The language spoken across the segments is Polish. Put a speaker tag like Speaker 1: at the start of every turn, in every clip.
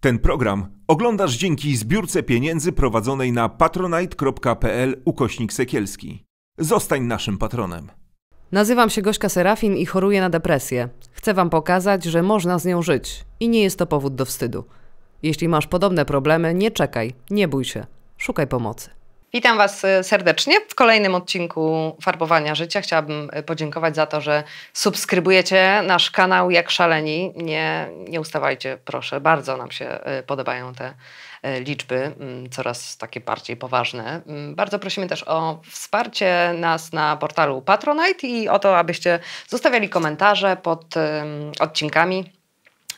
Speaker 1: Ten program oglądasz dzięki zbiórce pieniędzy prowadzonej na patronite.pl ukośnik sekielski. Zostań naszym patronem. Nazywam się Gośka Serafin i choruję na depresję. Chcę Wam pokazać, że można z nią żyć i nie jest to powód do wstydu. Jeśli masz podobne problemy, nie czekaj, nie bój się, szukaj pomocy. Witam Was y, serdecznie w kolejnym odcinku Farbowania Życia. Chciałabym y, podziękować za to, że subskrybujecie nasz kanał jak szaleni. Nie, nie ustawajcie, proszę. Bardzo nam się y, podobają te liczby, mm, coraz takie bardziej poważne. Mm, bardzo prosimy też o wsparcie nas na portalu Patronite i o to, abyście zostawiali komentarze pod odcinkami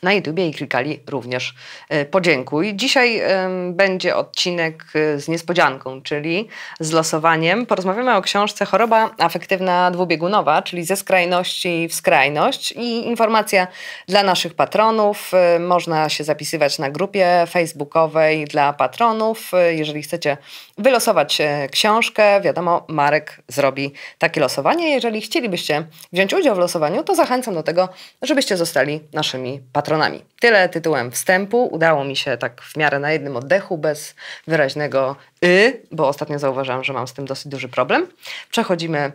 Speaker 1: na YouTubie i klikali również e, podziękuj. Dzisiaj będzie odcinek e, z niespodzianką, czyli z losowaniem. Porozmawiamy o książce Choroba afektywna dwubiegunowa, czyli ze skrajności w skrajność i informacja dla naszych patronów. E, można się zapisywać na grupie facebookowej dla patronów. Jeżeli chcecie wylosować książkę, wiadomo, Marek zrobi takie losowanie. Jeżeli chcielibyście wziąć udział w losowaniu, to zachęcam do tego, żebyście zostali naszymi patronami patronami. Tyle tytułem wstępu. Udało mi się tak w miarę na jednym oddechu, bez wyraźnego y, bo ostatnio zauważyłam, że mam z tym dosyć duży problem. Przechodzimy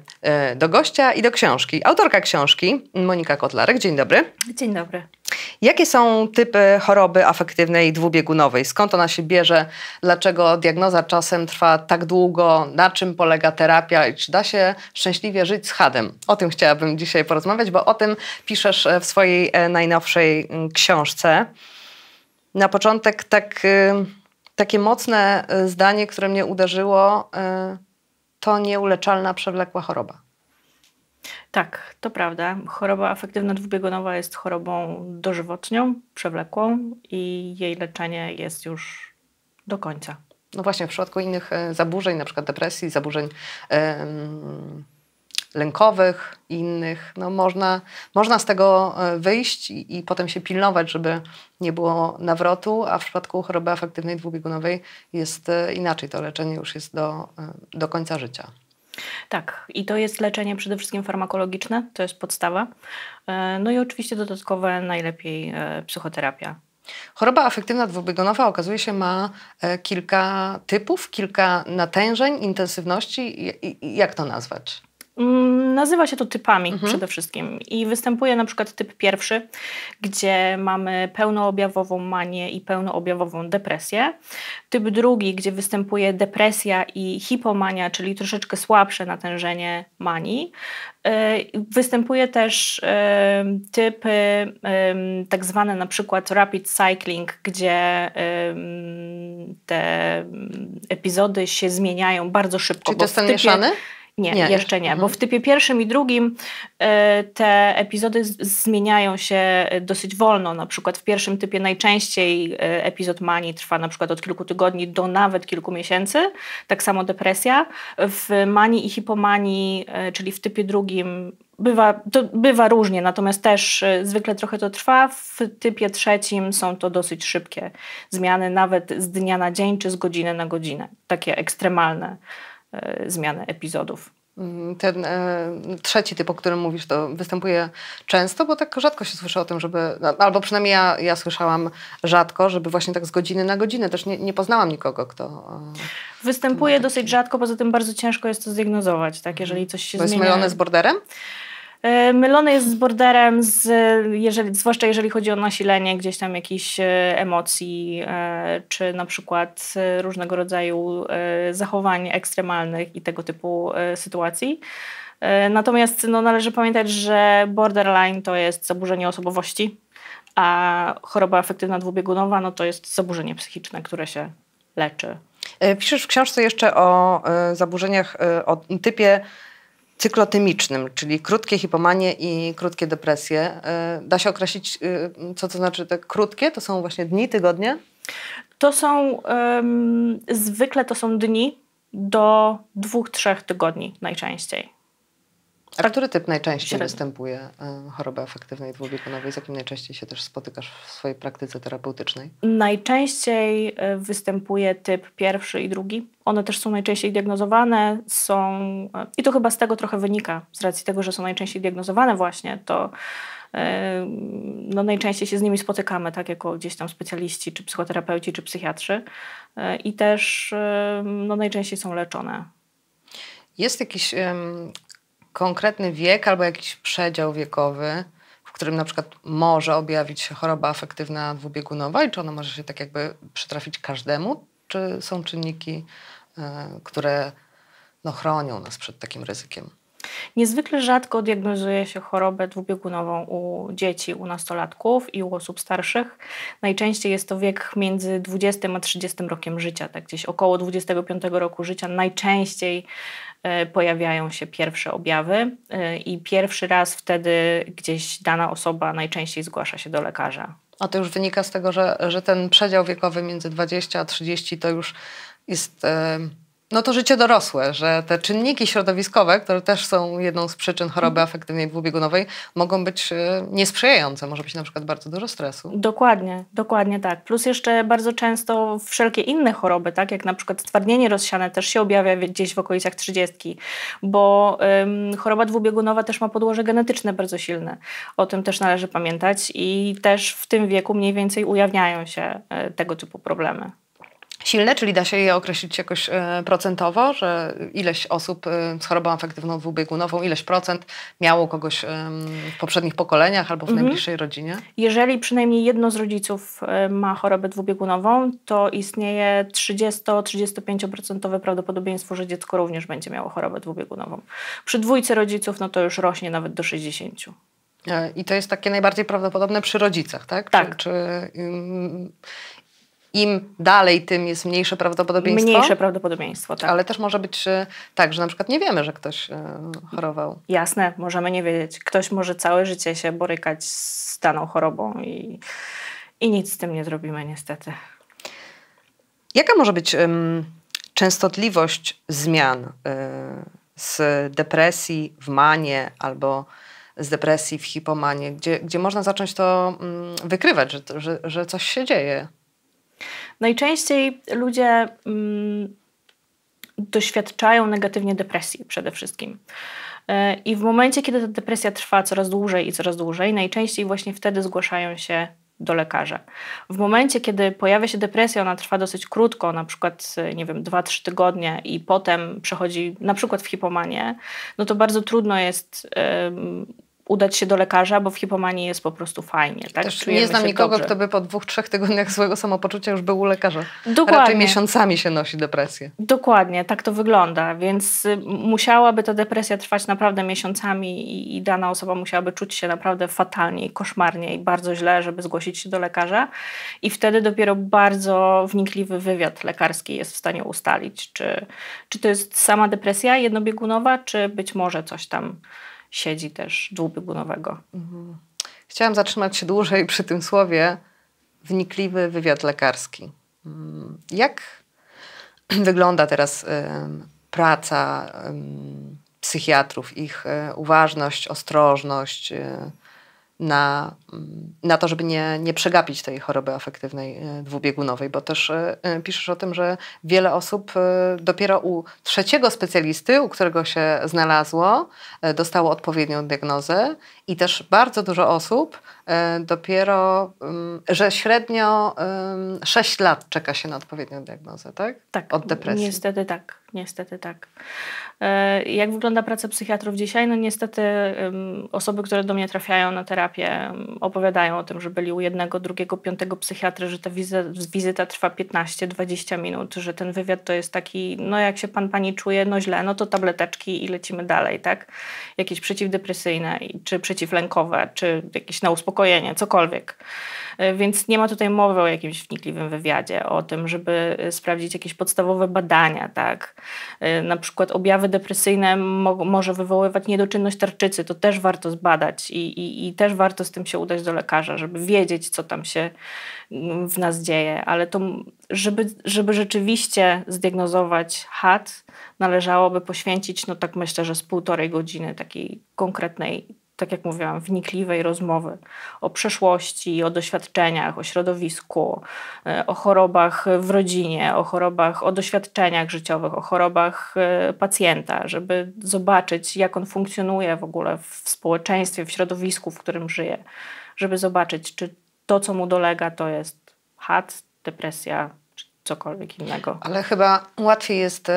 Speaker 1: y, do gościa i do książki. Autorka książki Monika Kotlarek. Dzień dobry. Dzień dobry. Jakie są typy choroby afektywnej dwubiegunowej? Skąd ona się bierze? Dlaczego diagnoza czasem trwa tak długo? Na czym polega terapia? I czy da się szczęśliwie żyć z hadem? O tym chciałabym dzisiaj porozmawiać, bo o tym piszesz e, w swojej e, najnowszej mm, książce. Na początek tak, y, takie mocne y, zdanie, które mnie uderzyło, y, to nieuleczalna przewlekła choroba.
Speaker 2: Tak, to prawda. Choroba afektywna dwubiegunowa jest chorobą dożywotnią, przewlekłą i jej leczenie jest już do końca. No właśnie, w przypadku
Speaker 1: innych e, zaburzeń, na przykład depresji, zaburzeń em, lękowych i innych, no można, można z tego e, wyjść i, i, potem się pilnować, żeby nie było nawrotu, a w przypadku choroby afektywnej dwubiegunowej jest e, inaczej. To leczenie już jest do, do końca życia.
Speaker 2: Tak, i to jest leczenie przede wszystkim farmakologiczne, to jest podstawa. E, no i oczywiście dodatkowe najlepiej e, psychoterapia.
Speaker 1: Choroba afektywna dwubiegunowa okazuje się ma e, kilka typów, kilka natężeń, intensywności. Jak to nazwać?
Speaker 2: nazywa się to typami mhm. przede wszystkim. I występuje na przykład typ pierwszy, gdzie mamy pełnoobjawową manię i pełnoobjawową depresję. Typ drugi, gdzie występuje depresja i hipomania, czyli troszeczkę słabsze natężenie manii. Y, występuje też y, typy y, tak zwane na przykład rapid cycling, gdzie te epizody się zmieniają bardzo szybko. Czy to jest ten typie, mieszany? Nie, nie, jeszcze nie, mhm. bo w typie pierwszym i drugim e, te epizody zmieniają się e, dosyć wolno. Na przykład w pierwszym typie najczęściej e, epizod manii trwa na przykład od kilku tygodni do nawet kilku miesięcy. Tak samo depresja. W manii i hipomanii, czyli w typie drugim Bywa, bywa różnie, natomiast też zwykle trochę to trwa. W typie trzecim są to dosyć szybkie zmiany, nawet z dnia na dzień czy z godziny na godzinę, takie ekstremalne E, zmianę epizodów. Mm, ten e, trzeci typ, o
Speaker 1: którym mówisz, to występuje często, bo tak rzadko się słyszy o tym, żeby, no, albo przynajmniej ja, ja słyszałam rzadko, żeby właśnie tak z godziny na godzinę. Też nie, nie poznałam nikogo, kto. E,
Speaker 2: występuje dosyć rzadko, poza tym bardzo ciężko jest to zdiagnozować. Tak, mhm. jeżeli coś się to jest mylone z borderem? E, Mylone jest z borderem, z, jeżeli, zwłaszcza jeżeli chodzi o nasilenie gdzieś tam jakichś e, emocji, e, czy na przykład różnego rodzaju zachowań ekstremalnych i tego typu sytuacji. Natomiast no, należy pamiętać, że borderline to jest zaburzenie osobowości, a choroba afektywna dwubiegunowa no, to jest zaburzenie psychiczne, które się leczy. Piszesz w książce
Speaker 1: jeszcze o zaburzeniach, o typie cyklotymicznym, czyli krótkie hipomanie i krótkie depresje. E, da się określić, e, co to znaczy te krótkie?
Speaker 2: To są właśnie dni, tygodnie? To są, um, zwykle to są dni do dwóch, trzech tygodni najczęściej.
Speaker 1: A który typ najczęściej Średnio. występuje e, choroby afektywnej dwubiegunowej? Z jakim najczęściej się też spotykasz w swojej praktyce terapeutycznej?
Speaker 2: Najczęściej e, występuje typ pierwszy i drugi. One też są najczęściej diagnozowane, są e, i to chyba z tego trochę wynika, z racji tego, że są najczęściej diagnozowane właśnie, to no najczęściej się z nimi spotykamy, tak jako gdzieś tam specjaliści, czy psychoterapeuci, czy psychiatrzy i też no najczęściej są leczone. Jest jakiś konkretny wiek
Speaker 1: albo jakiś przedział wiekowy, w którym na przykład może objawić się choroba afektywna dwubiegunowa i czy ona może się tak jakby przytrafić każdemu? Czy są czynniki, e, które no, chronią nas przed takim ryzykiem?
Speaker 2: Niezwykle rzadko diagnozuje się chorobę dwubiegunową u dzieci, u nastolatków i u osób starszych. Najczęściej jest to wiek między 20 a 30 rokiem życia, tak gdzieś około 25 roku życia najczęściej e, pojawiają się pierwsze objawy e, i pierwszy raz wtedy gdzieś dana osoba najczęściej zgłasza się do lekarza.
Speaker 1: A to już wynika z tego, że, że ten przedział wiekowy między 20 a 30 to już jest. Yy no to życie dorosłe, że te czynniki środowiskowe, które też są jedną z przyczyn choroby mhm.
Speaker 2: afektywnej dwubiegunowej, mogą być e, niesprzyjające. Może być na przykład bardzo dużo stresu. Dokładnie, dokładnie tak. Plus jeszcze bardzo często wszelkie inne choroby, tak jak na przykład stwardnienie rozsiane też się objawia gdzieś w okolicach 30, bo ym, choroba dwubiegunowa też ma podłoże genetyczne bardzo silne. O tym też należy pamiętać i też w tym wieku mniej więcej ujawniają się e, tego typu problemy silne, czyli da się je określić jakoś e,
Speaker 1: procentowo, że ileś osób e, z chorobą afektywną dwubiegunową, ileś procent miało kogoś w poprzednich pokoleniach albo w mhm. najbliższej rodzinie?
Speaker 2: Jeżeli przynajmniej jedno z rodziców e, ma chorobę dwubiegunową, to istnieje 30-35% prawdopodobieństwo, że dziecko również będzie miało chorobę dwubiegunową. Przy dwójce rodziców no to już rośnie nawet do 60. I to jest takie najbardziej prawdopodobne przy rodzicach, tak? Tak. Czy,
Speaker 1: czy, im dalej, tym jest mniejsze prawdopodobieństwo. Mniejsze prawdopodobieństwo,
Speaker 2: tak. Ale też może być e, tak, że na przykład nie wiemy, że ktoś e, chorował. Jasne, możemy nie wiedzieć. Ktoś może całe życie się borykać z daną chorobą i, i nic z tym nie zrobimy, niestety.
Speaker 1: Jaka może być um, częstotliwość zmian y, z depresji w manie albo z depresji w hipomanie? gdzie, gdzie można zacząć to um, wykrywać, że, że, że
Speaker 2: coś się dzieje? Najczęściej ludzie mm, doświadczają negatywnie depresji przede wszystkim. E, I w momencie, kiedy ta depresja trwa coraz dłużej i coraz dłużej, najczęściej właśnie wtedy zgłaszają się do lekarza. W momencie, kiedy pojawia się depresja, ona trwa dosyć krótko, na przykład, nie wiem, 2-3 tygodnie i potem przechodzi na przykład w hipomanię, no to bardzo trudno jest udać się do lekarza, bo w hipomanii jest po prostu fajnie. Tak? Też nie znam nikogo, dobrze. kto
Speaker 1: by po dwóch, trzech tygodniach złego samopoczucia już był u lekarza. Dokładnie. Raczej miesiącami
Speaker 2: się nosi depresję. Dokładnie, tak to wygląda, więc y, musiałaby ta depresja trwać naprawdę miesiącami i, i dana osoba musiałaby czuć się naprawdę fatalnie i koszmarnie i bardzo źle, żeby zgłosić się do lekarza i wtedy dopiero bardzo wnikliwy wywiad lekarski jest w stanie ustalić, czy, czy to jest sama depresja jednobiegunowa, czy być może coś tam siedzi też dwubiegunowego. biegunowego. Mhm. Chciałam zatrzymać się dłużej przy tym słowie
Speaker 1: wnikliwy wywiad lekarski. Mm, jak wygląda teraz praca psychiatrów, ich e, uważność, ostrożność? E, na, na to, żeby nie, nie przegapić tej choroby afektywnej e, dwubiegunowej, bo też e, e, piszesz o tym, że wiele osób dopiero u trzeciego specjalisty, u którego się znalazło, dostało odpowiednią diagnozę i też bardzo dużo osób dopiero, mm, że średnio 6 lat czeka się na odpowiednią diagnozę, tak? Tak. Od depresji.
Speaker 2: Niestety tak niestety tak. E, jak wygląda praca psychiatrów dzisiaj? No niestety osoby, które do mnie trafiają na terapię opowiadają o tym, że byli u jednego, drugiego, piątego psychiatry, że ta wizyta, wizyta trwa 15-20 minut, że ten wywiad to jest taki, no jak się pan, pani czuje, no źle, no to tableteczki i lecimy dalej, tak? Jakieś przeciwdepresyjne, czy przeciwlękowe, czy jakieś na uspokojenie, cokolwiek. E, więc nie ma tutaj mowy o jakimś wnikliwym wywiadzie, o tym, żeby e, sprawdzić jakieś podstawowe badania, tak? E, na przykład objawy depresyjne mo może wywoływać niedoczynność tarczycy, to też warto zbadać i, i, i też warto z tym się udać do lekarza, żeby wiedzieć, co tam się mm, w nas dzieje, ale to, żeby, żeby rzeczywiście zdiagnozować HAT, należałoby poświęcić, no tak myślę, że z półtorej godziny takiej konkretnej tak jak mówiłam, wnikliwej rozmowy o przeszłości, o doświadczeniach, o środowisku, e, o chorobach w rodzinie, o chorobach, o doświadczeniach życiowych, o chorobach e, pacjenta, żeby zobaczyć, jak on funkcjonuje w ogóle w społeczeństwie, w środowisku, w którym żyje, żeby zobaczyć, czy to, co mu dolega, to jest had, depresja, cokolwiek innego. Ale chyba łatwiej jest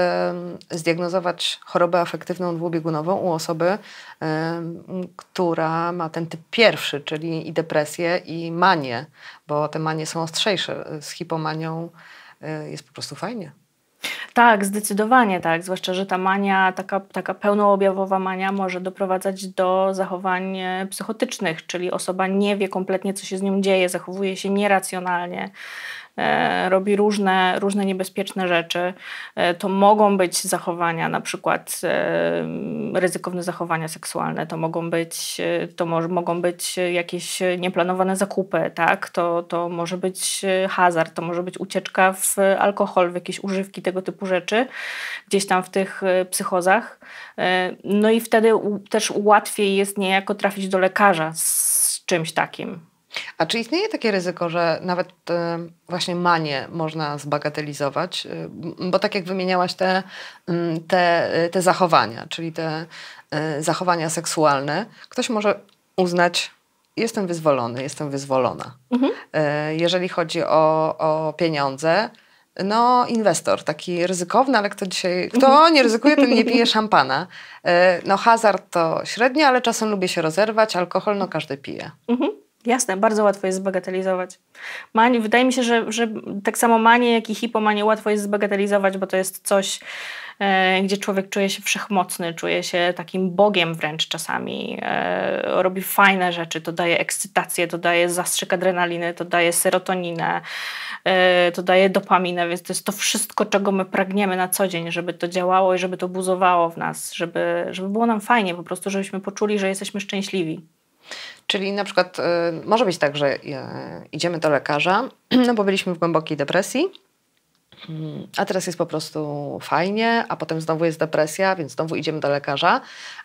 Speaker 1: zdiagnozować chorobę afektywną dwubiegunową u osoby, która ma ten typ pierwszy, czyli i depresję, i manię, bo te manie są ostrzejsze. Z hipomanią
Speaker 2: y, jest po prostu fajnie. Tak, zdecydowanie tak. Zwłaszcza, że ta mania, taka, taka pełnoobjawowa mania może doprowadzać do zachowań e, psychotycznych, czyli osoba nie wie kompletnie, co się z nią dzieje, zachowuje się nieracjonalnie. E, robi różne, różne niebezpieczne rzeczy. E, to mogą być zachowania, na przykład e, ryzykowne zachowania seksualne, to mogą być, to mogą być jakieś nieplanowane zakupy, tak? To, to może być hazard, to może być ucieczka w alkohol, w jakieś używki, tego typu rzeczy, gdzieś tam w tych psychozach. No i wtedy też łatwiej jest niejako trafić do lekarza z czymś takim. A czy istnieje takie ryzyko, że
Speaker 1: nawet e, właśnie manie można zbagatelizować? E, bo tak jak wymieniałaś te, mm, te, e, te zachowania, czyli te zachowania seksualne, ktoś może uznać, jestem wyzwolony, jestem wyzwolona. Mhm. Jeżeli chodzi o, o pieniądze, no, inwestor, taki ryzykowny, ale kto dzisiaj, kto mhm. nie ryzykuje, ten nie pije szampana. No, hazard to średnie, ale czasem lubię się rozerwać, alkohol, no każdy pije.
Speaker 2: Mhm. Jasne, bardzo łatwo jest zbagatelizować. Mani, wydaje mi się, że, że tak samo manię, jak i hipomanię łatwo jest zbagatelizować, bo to jest coś, e, gdzie człowiek czuje się wszechmocny, czuje się takim bogiem wręcz czasami. E, robi fajne rzeczy, to daje ekscytację, to daje zastrzyk adrenaliny, to daje serotoninę, e, to daje dopaminę, więc to jest to wszystko, czego my pragniemy na co dzień, żeby to działało i żeby to buzowało w nas, żeby, żeby było nam fajnie po prostu, żebyśmy poczuli, że jesteśmy szczęśliwi. Czyli na przykład y, może być tak, że y, idziemy do lekarza,
Speaker 1: no bo byliśmy w głębokiej depresji, a teraz jest po prostu fajnie, a potem znowu jest depresja, więc znowu idziemy do lekarza,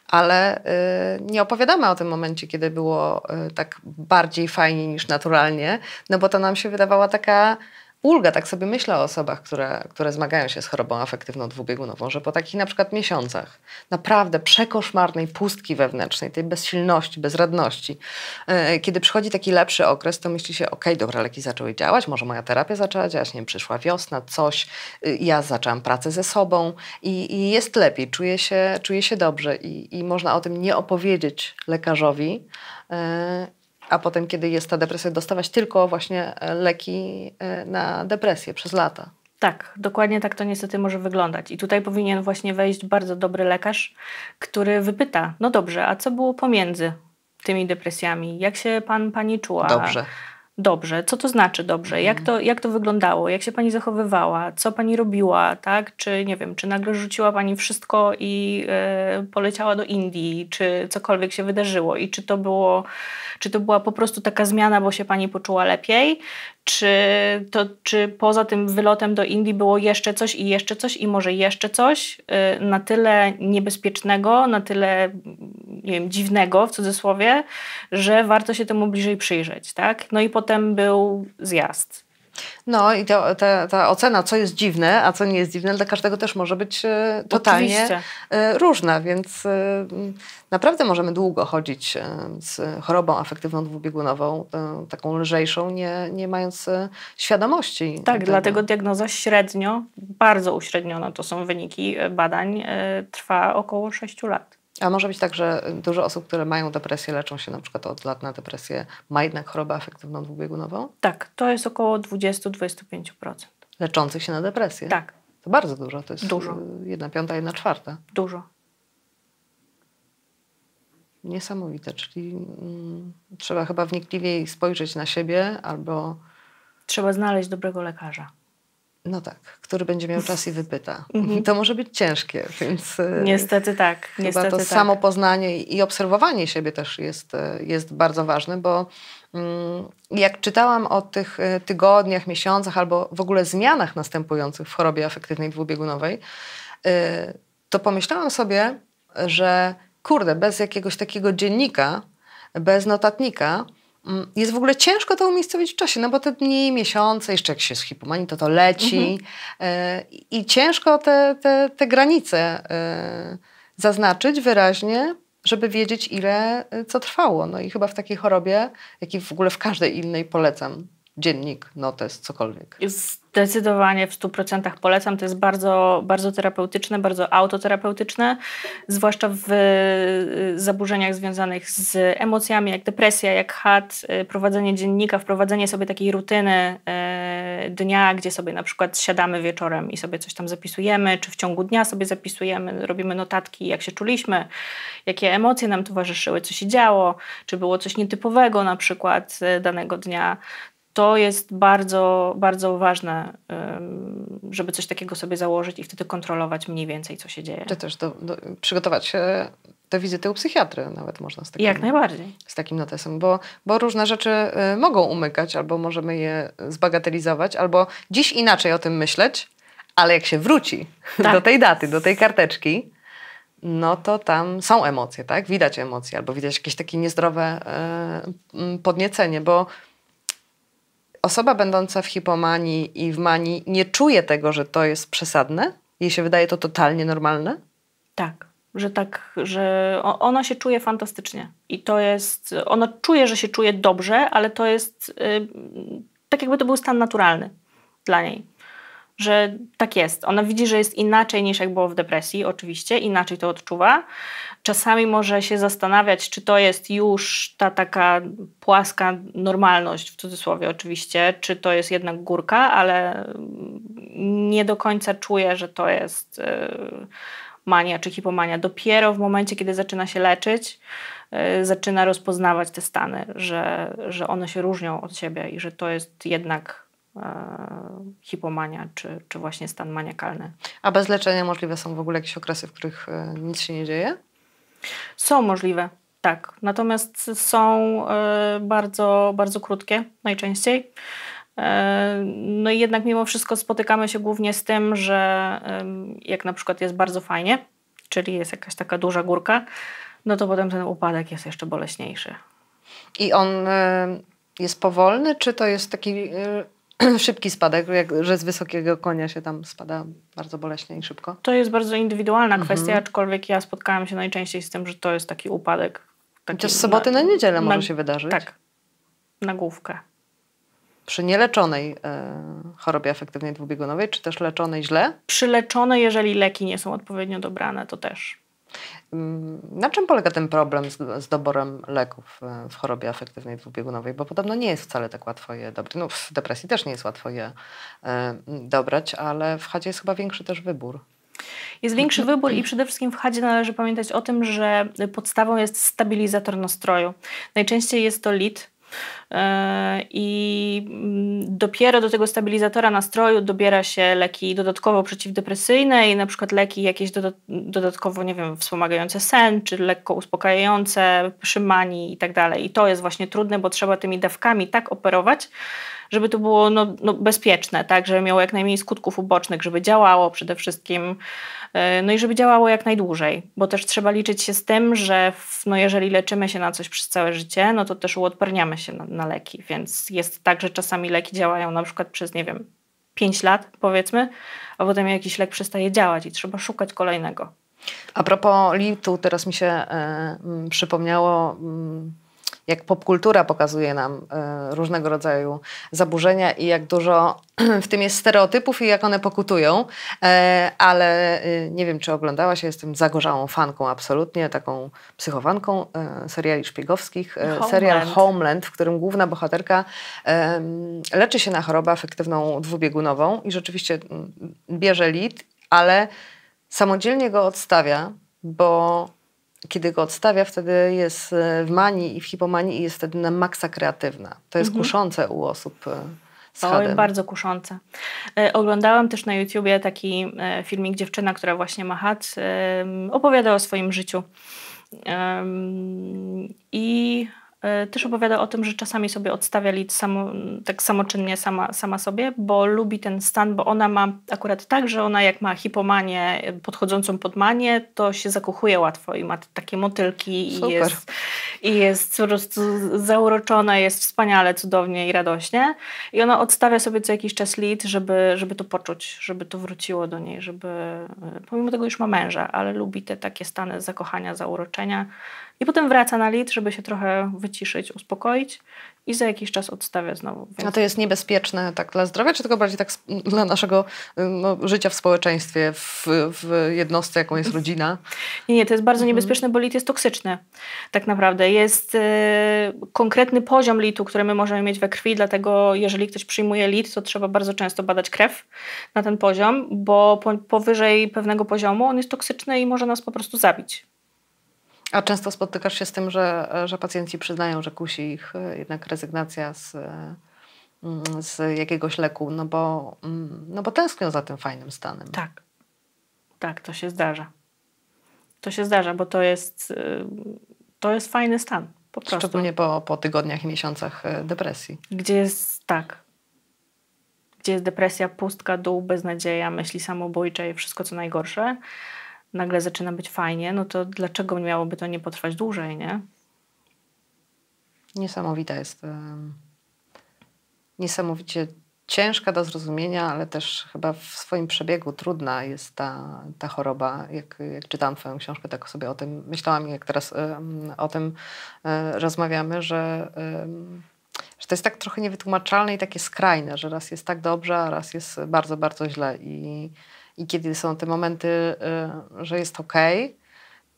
Speaker 1: ale y, nie opowiadamy o tym momencie, kiedy było tak bardziej fajnie niż naturalnie, no bo to nam się wydawała taka ulga, tak sobie myślę o osobach, które, które zmagają się z chorobą afektywną dwubiegunową, że po takich na przykład miesiącach naprawdę przekoszmarnej pustki wewnętrznej, tej bezsilności, bezradności, yy, kiedy przychodzi taki lepszy okres, to myśli się, ok, dobra, leki zaczęły działać, może moja terapia zaczęła działać, nie wiem, przyszła wiosna, coś, yy, ja zaczęłam pracę ze sobą i, i, jest lepiej, czuję się, czuję się dobrze i, i można o tym nie opowiedzieć lekarzowi, e, a potem, kiedy jest ta depresja, dostawać tylko właśnie e,
Speaker 2: leki e, na depresję przez lata. Tak, dokładnie tak to niestety może wyglądać. I tutaj powinien właśnie wejść bardzo dobry lekarz, który wypyta: No dobrze, a co było pomiędzy tymi depresjami? Jak się pan, pani czuła? Dobrze dobrze. Co to znaczy dobrze? Jak mhm. to, jak to wyglądało? Jak się pani zachowywała? Co pani robiła? Tak? Czy nie wiem, czy nagle rzuciła pani wszystko i y, poleciała do Indii? Czy cokolwiek się wydarzyło? I czy to, było, czy to była po prostu taka zmiana, bo się pani poczuła lepiej? czy, to, czy poza tym wylotem do Indii było jeszcze coś i jeszcze coś i może jeszcze coś y, na tyle niebezpiecznego, na tyle nie wiem, dziwnego w cudzysłowie, że warto się temu bliżej przyjrzeć. Tak? No i potem był zjazd
Speaker 1: no i to, ta, ta, ocena, co jest dziwne, a co nie jest dziwne, dla każdego też może być e, totalnie Oczywiście. E, różna, więc e, naprawdę możemy długo chodzić z chorobą afektywną dwubiegunową, taką lżejszą, nie, nie mając świadomości. Tak, tego. dlatego
Speaker 2: diagnoza średnio, bardzo uśredniona, to są wyniki badań, trwa około 6 lat. A może być tak, że dużo osób, które mają
Speaker 1: depresję, leczą się na przykład od lat na depresję, ma jednak chorobę afektywną dwubiegunową?
Speaker 2: Tak, to jest około 20-25%.
Speaker 1: Leczących się na depresję? Tak. To bardzo dużo, to jest dużo. jedna piąta, jedna czwarta. Dużo. Niesamowite, czyli mm, trzeba chyba wnikliwiej spojrzeć na siebie albo... Trzeba znaleźć dobrego lekarza. No tak, który będzie miał czas i wypyta. Mhm. To może być ciężkie, więc. E, niestety
Speaker 2: tak. Chyba niestety to tak. samo
Speaker 1: poznanie i obserwowanie siebie też jest, e, jest bardzo ważne, bo mm, jak czytałam o tych e, tygodniach, miesiącach albo w ogóle zmianach następujących w chorobie afektywnej dwubiegunowej, to pomyślałam sobie, że kurde, bez jakiegoś takiego dziennika, bez notatnika, Mm, jest w ogóle ciężko to umiejscowić w czasie, no bo te dni, miesiące, jeszcze jak się z hipomanii, to to leci mhm. E, i ciężko te, te, te granice e, zaznaczyć wyraźnie, żeby wiedzieć ile e, co trwało. No i chyba w takiej chorobie, jak i w ogóle w każdej innej polecam dziennik, notes, cokolwiek.
Speaker 2: Jest Zdecydowanie w 100% polecam. To jest bardzo, bardzo terapeutyczne, bardzo autoterapeutyczne, zwłaszcza w y, zaburzeniach związanych z emocjami, jak depresja, jak chat, y, prowadzenie dziennika, wprowadzenie sobie takiej rutyny y, dnia, gdzie sobie na przykład siadamy wieczorem i sobie coś tam zapisujemy, czy w ciągu dnia sobie zapisujemy, robimy notatki, jak się czuliśmy, jakie emocje nam towarzyszyły, co się działo, czy było coś nietypowego na przykład danego dnia to jest bardzo, bardzo ważne, żeby coś takiego sobie założyć i wtedy kontrolować mniej więcej, co się dzieje. Czy też do, do, przygotować się do wizyty u psychiatry nawet można z takim, Jak najbardziej.
Speaker 1: Z takim notesem, bo, bo różne rzeczy y, mogą umykać, albo możemy je zbagatelizować, albo dziś inaczej o tym myśleć, ale jak się wróci tak. do tej daty, do tej karteczki, no to tam są emocje, tak? Widać emocje, albo widać jakieś takie niezdrowe e, podniecenie, bo osoba będąca w hipomanii i w manii nie czuje tego, że to jest przesadne? Jej się wydaje to totalnie normalne?
Speaker 2: Tak, że tak, że ona się czuje fantastycznie. I to jest, ona czuje, że się czuje dobrze, ale to jest yy, tak jakby to był stan naturalny dla niej. Że tak jest. Ona widzi, że jest inaczej niż jak było w depresji, oczywiście, inaczej to odczuwa, czasami może się zastanawiać, czy to jest już ta taka płaska normalność, w cudzysłowie oczywiście, czy to jest jednak górka, ale nie do końca czuję, że to jest y, mania czy hipomania. Dopiero w momencie, kiedy zaczyna się leczyć, y, zaczyna rozpoznawać te stany, że, że one się różnią od siebie i że to jest jednak y, hipomania, czy, czy właśnie stan maniakalny. A bez leczenia możliwe są w ogóle jakieś okresy, w których nic się nie dzieje? Są możliwe, tak. Natomiast są e, bardzo, bardzo krótkie najczęściej. E, no i jednak mimo wszystko spotykamy się głównie z tym, że jak na przykład jest bardzo fajnie, czyli jest jakaś taka duża górka, no to potem ten upadek jest jeszcze boleśniejszy. I on e, jest powolny, czy to jest taki
Speaker 1: szybki spadek, jak, że z wysokiego konia się tam spada bardzo boleśnie i szybko?
Speaker 2: To jest bardzo indywidualna mhm. kwestia, aczkolwiek ja spotkałam się najczęściej z tym, że to jest taki upadek. Taki Chociaż z soboty na, na niedzielę na, może się wydarzyć. Tak, na główkę. Przy
Speaker 1: nieleczonej y, chorobie afektywnej dwubiegunowej, czy też leczonej źle? Przy leczonej, jeżeli leki nie
Speaker 2: są odpowiednio dobrane, to też.
Speaker 1: Mm, na czym polega ten problem z, z, doborem leków e, w chorobie afektywnej dwubiegunowej? Bo podobno nie jest wcale tak łatwo je dobrać. No, w depresji też nie jest łatwo je e, dobrać, ale w chadzie jest chyba większy też wybór.
Speaker 2: Jest większy wybór i przede wszystkim w HADzie należy pamiętać o tym, że podstawą jest stabilizator nastroju. Najczęściej jest to LID, E, i mm, dopiero do tego stabilizatora nastroju dobiera się leki dodatkowo przeciwdepresyjne i na przykład leki jakieś dodatkowo, nie wiem, wspomagające sen, czy lekko uspokajające, przymani i tak dalej. I to jest właśnie trudne, bo trzeba tymi dawkami tak operować, żeby to było no, no bezpieczne, tak, żeby miało jak najmniej skutków ubocznych, żeby działało przede wszystkim, e, no i żeby działało jak najdłużej, bo też trzeba liczyć się z tym, że w, no jeżeli leczymy się na coś przez całe życie, no to też uodparniamy się na, na leki, więc jest tak, że czasami leki działają na przykład przez, nie wiem, 5 lat powiedzmy, a potem jakiś lek przestaje działać i trzeba szukać kolejnego.
Speaker 1: A propos litu, teraz mi się y, przypomniało... Y, jak popkultura pokazuje nam e, różnego rodzaju zaburzenia i jak dużo w tym jest stereotypów i jak one pokutują, e, ale e, nie wiem, czy oglądałaś, jestem zagorzałą fanką absolutnie, taką psychowanką seriali szpiegowskich. Homeland. Serial Homeland, w którym główna bohaterka leczy się na chorobę afektywną dwubiegunową i rzeczywiście mm, bierze lit, ale samodzielnie go odstawia, bo kiedy go odstawia, wtedy jest e, w manii i w hipomanii i jest wtedy na maksa kreatywna. To jest mhm. kuszące u osób e, to bardzo
Speaker 2: kuszące. E, oglądałam też na YouTubie taki filmik dziewczyna, która właśnie ma hat, Opowiadała opowiada o swoim życiu. I E, też opowiada o tym, że czasami sobie odstawia lid samo, tak samoczynnie sama, sama sobie, bo lubi ten stan, bo ona ma akurat tak, że ona jak ma hipomanię e, podchodzącą pod manię, to się zakochuje łatwo i ma takie motylki i jest, i jest po prostu zauroczona, jest wspaniale, cudownie i radośnie. I ona odstawia sobie co jakiś czas lid, żeby, żeby to poczuć, żeby to wróciło do niej, żeby e, pomimo tego już ma męża, ale lubi te takie stany zakochania, zauroczenia i potem wraca na lit, żeby się trochę wyciszyć, uspokoić i za jakiś czas odstawia znowu. Więc... A to
Speaker 1: jest niebezpieczne tak dla zdrowia, czy tylko bardziej tak dla naszego y, no, życia w społeczeństwie, w, w, jednostce, jaką jest
Speaker 2: rodzina? Nie, nie, to jest bardzo mhm. niebezpieczne, bo lit jest toksyczny tak naprawdę. Jest y, konkretny poziom litu, który my możemy mieć we krwi, dlatego jeżeli ktoś przyjmuje lit, to trzeba bardzo często badać krew na ten poziom, bo po, powyżej pewnego poziomu on jest toksyczny i może nas po prostu zabić.
Speaker 1: A często spotykasz się z tym, że, że pacjenci przyznają, że kusi ich e, jednak rezygnacja z, e, mm, z
Speaker 2: jakiegoś leku, no bo, mm, no bo tęsknią za tym fajnym stanem. Tak, tak, to się zdarza. To się zdarza, bo to jest, e, to jest fajny stan. Po prostu. Szczególnie po, po tygodniach i miesiącach depresji. Gdzie jest tak. Gdzie jest depresja, pustka, dół, beznadzieja, myśli samobójcze i wszystko co najgorsze nagle zaczyna być fajnie, no to dlaczego miałoby to nie potrwać dłużej, nie?
Speaker 1: Niesamowita jest. Niesamowicie ciężka do zrozumienia, ale też chyba w swoim przebiegu trudna jest ta, ta choroba. Jak, jak czytałam Twoją książkę, tak sobie o tym myślałam i jak teraz o tym e, rozmawiamy, że, że to jest tak trochę niewytłumaczalne i takie skrajne, że raz jest tak dobrze, a raz jest bardzo, bardzo źle. I i kiedy są te momenty, y, że jest ok,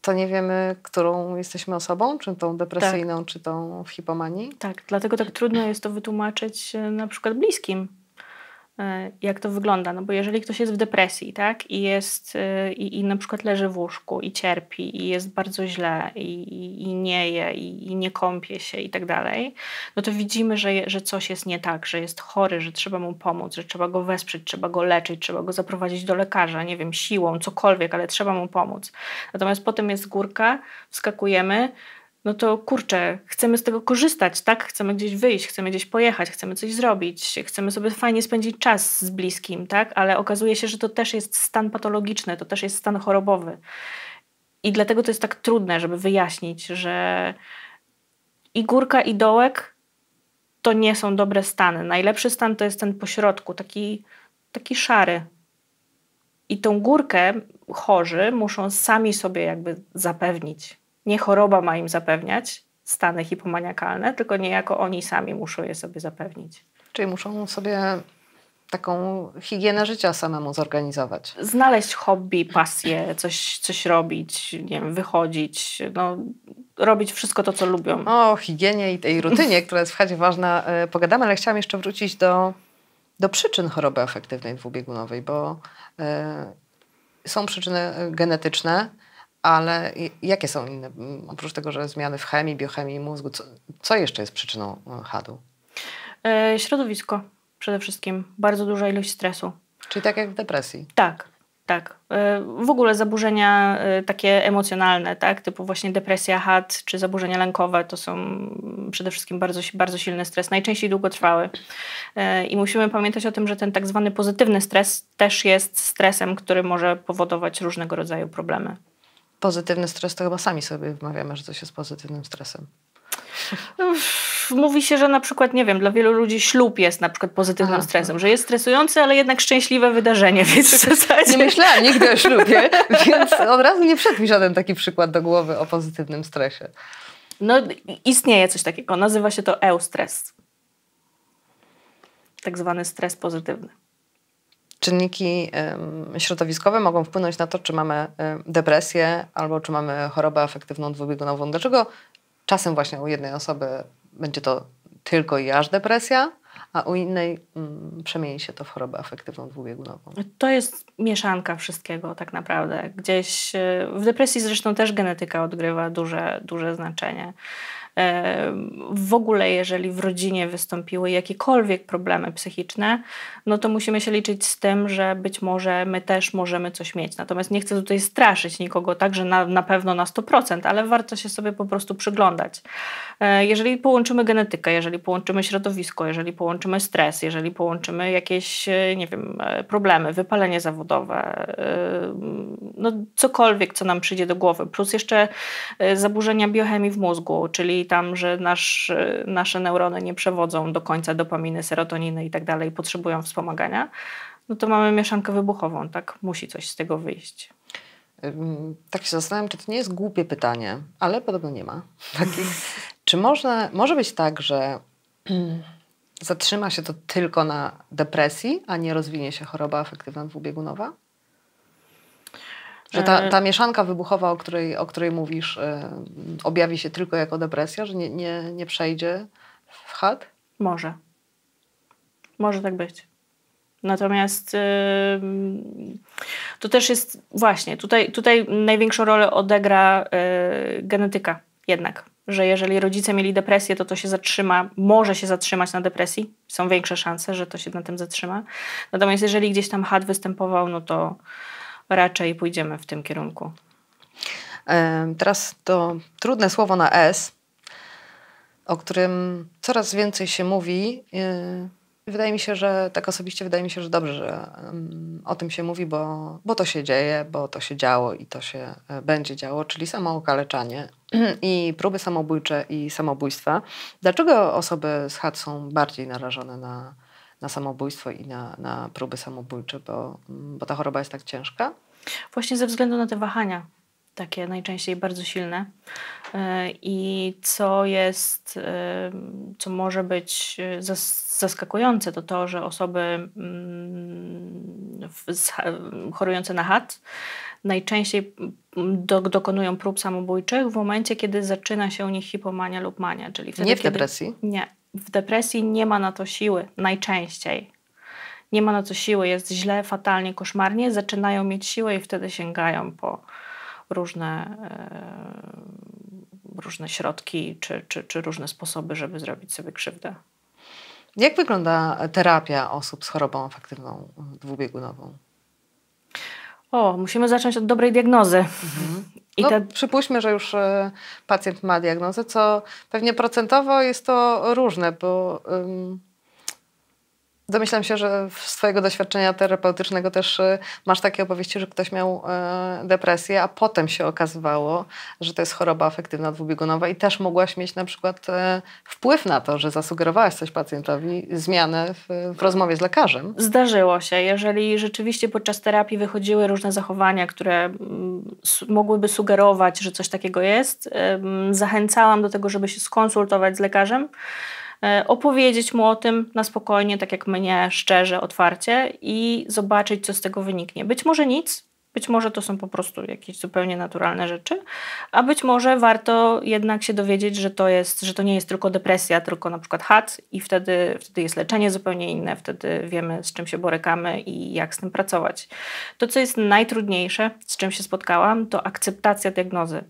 Speaker 1: to nie wiemy, którą jesteśmy osobą, czy tą depresyjną,
Speaker 2: tak. czy tą w hipomanii. Tak, dlatego tak trudno jest to wytłumaczyć y, na przykład bliskim. E, jak to wygląda. No bo jeżeli ktoś jest w depresji, tak, i jest, e, i, i na przykład leży w łóżku i cierpi, i jest bardzo źle, i, i, i nie je, i, i, nie kąpie się i tak dalej, no to widzimy, że, że coś jest nie tak, że jest chory, że trzeba mu pomóc, że trzeba go wesprzeć, trzeba go leczyć, trzeba go zaprowadzić do lekarza, nie wiem, siłą, cokolwiek, ale trzeba mu pomóc. Natomiast potem jest górka, wskakujemy, no to kurczę, chcemy z tego korzystać, tak? Chcemy gdzieś wyjść, chcemy gdzieś pojechać, chcemy coś zrobić, chcemy sobie fajnie spędzić czas z bliskim, tak? Ale okazuje się, że to też jest stan patologiczny, to też jest stan chorobowy. I dlatego to jest tak trudne, żeby wyjaśnić, że i górka, i dołek to nie są dobre stany. Najlepszy stan to jest ten pośrodku, taki, taki szary. I tą górkę chorzy muszą sami sobie jakby zapewnić nie choroba ma im zapewniać stany hipomaniakalne, tylko niejako oni sami muszą je sobie zapewnić. Czyli muszą sobie taką higienę życia samemu zorganizować. Znaleźć hobby, pasję, coś, coś robić, nie wiem, wychodzić, no, robić wszystko to, co lubią.
Speaker 1: O higienie i tej rutynie, która jest wchodzi ważna, e, pogadamy, ale chciałam jeszcze wrócić do, do przyczyn choroby afektywnej dwubiegunowej, bo y, są przyczyny e, genetyczne, ale jakie są inne, mm, oprócz tego, że zmiany w chemii, biochemii mózgu, co, co jeszcze jest przyczyną e, HAD-u?
Speaker 2: E, środowisko przede wszystkim. Bardzo duża ilość stresu. Czyli tak jak w depresji? Tak, tak. E, w ogóle zaburzenia takie emocjonalne, tak, typu właśnie depresja, HAD czy zaburzenia lękowe, to są przede wszystkim bardzo, bardzo silny stres, najczęściej długotrwały. I musimy pamiętać o tym, że ten tak zwany pozytywny stres też jest stresem, który może powodować różnego rodzaju problemy
Speaker 1: pozytywny stres, to chyba sami sobie wmawiamy, że coś jest pozytywnym stresem.
Speaker 2: Mówi się, że na przykład, nie wiem, dla wielu ludzi ślub jest na przykład pozytywnym Aha, stresem, tak. że jest stresujący, ale jednak szczęśliwe wydarzenie, więc w zasadzie... Nie myślałam nigdy o ślubie,
Speaker 1: więc od razu nie wszedł mi żaden taki przykład do głowy o pozytywnym stresie.
Speaker 2: No istnieje coś takiego, nazywa się to eustres. Tak zwany stres pozytywny
Speaker 1: czynniki środowiskowe mogą wpłynąć na to, czy mamy depresję albo czy mamy chorobę afektywną dwubiegunową. Dlaczego czasem właśnie u jednej osoby będzie to tylko i aż depresja, a u innej mm, przemieni się to w chorobę afektywną dwubiegunową.
Speaker 2: To jest mieszanka wszystkiego tak naprawdę. Gdzieś e, w depresji zresztą też genetyka odgrywa duże, duże znaczenie w ogóle jeżeli w rodzinie wystąpiły jakiekolwiek problemy psychiczne, no to musimy się liczyć z tym, że być może my też możemy coś mieć. Natomiast nie chcę tutaj straszyć nikogo tak, że na, na pewno na 100%, ale warto się sobie po prostu przyglądać. E, jeżeli połączymy genetykę, jeżeli połączymy środowisko, jeżeli połączymy stres, jeżeli połączymy jakieś, e, nie wiem, e, problemy, wypalenie zawodowe, no cokolwiek, co nam przyjdzie do głowy, plus jeszcze zaburzenia biochemii w mózgu, czyli tam, że nasz, nasze neurony nie przewodzą do końca dopaminy, serotoniny i tak dalej, potrzebują wspomagania, no to mamy mieszankę wybuchową, tak? Musi coś z tego wyjść. Tak się zastanawiam, czy to nie jest głupie pytanie, ale podobno nie ma takich.
Speaker 1: czy można, może być tak, że zatrzyma się to tylko na depresji, a nie rozwinie się choroba afektywna dwubiegunowa? Że ta, e, ta mieszanka wybuchowa, o której, o której mówisz, e, objawi się tylko jako depresja, że
Speaker 2: nie, nie, nie przejdzie w chat? Może. Może tak być. Natomiast y, to też jest właśnie, tutaj, tutaj największą rolę odegra y, genetyka jednak, że jeżeli rodzice mieli depresję, to to się zatrzyma, może się zatrzymać na depresji, są większe szanse, że to się na tym zatrzyma. Natomiast jeżeli gdzieś tam had występował, no to raczej pójdziemy w tym kierunku. Teraz to trudne słowo na S,
Speaker 1: o którym coraz więcej się mówi. Wydaje mi się, że tak osobiście wydaje mi się, że dobrze, że o tym się mówi, bo, bo to się dzieje, bo to się działo i to się e, będzie działo, czyli samookaleczanie i próby samobójcze i samobójstwa. Dlaczego osoby z HAD są bardziej narażone na na samobójstwo i na, na próby samobójcze, bo, bo ta choroba jest tak ciężka?
Speaker 2: Właśnie ze względu na te wahania, takie najczęściej bardzo silne. E, I co jest, e, co może być e, zaskakujące, to to, że osoby mm, chorujące na HAT najczęściej mm, dokonują prób samobójczych w momencie, kiedy zaczyna się u nich hipomania lub mania. Czyli wtedy, nie w depresji? Kiedy, nie, w depresji nie ma na to siły najczęściej. Nie ma na to siły, jest źle, fatalnie, koszmarnie, zaczynają mieć siłę i wtedy sięgają po różne, e, różne środki czy, czy, czy różne sposoby, żeby zrobić sobie krzywdę. Jak wygląda
Speaker 1: terapia osób z chorobą afektywną dwubiegunową? O,
Speaker 2: musimy zacząć od dobrej
Speaker 1: diagnozy. Mhm. I no, te... Przypuśćmy, że już e, pacjent ma diagnozę, co pewnie procentowo jest to różne, bo. Domyślam się, że z Twojego doświadczenia terapeutycznego też y, masz takie opowieści, że ktoś miał y, depresję, a potem się okazywało, że to jest choroba afektywna dwubiegunowa i też mogłaś mieć na przykład y, wpływ na to, że zasugerowałaś coś pacjentowi, zmianę w, w rozmowie z lekarzem.
Speaker 2: Zdarzyło się. Jeżeli rzeczywiście podczas terapii wychodziły różne zachowania, które mm, mogłyby sugerować, że coś takiego jest, zachęcałam do tego, żeby się skonsultować z lekarzem E, opowiedzieć mu o tym na spokojnie, tak jak mnie, szczerze, otwarcie i zobaczyć, co z tego wyniknie. Być może nic, być może to są po prostu jakieś zupełnie naturalne rzeczy, a być może warto jednak się dowiedzieć, że to, jest, że to nie jest tylko depresja, tylko na przykład HAT i wtedy, wtedy jest leczenie zupełnie inne, wtedy wiemy z czym się borykamy i jak z tym pracować. To, co jest najtrudniejsze, z czym się spotkałam, to akceptacja diagnozy.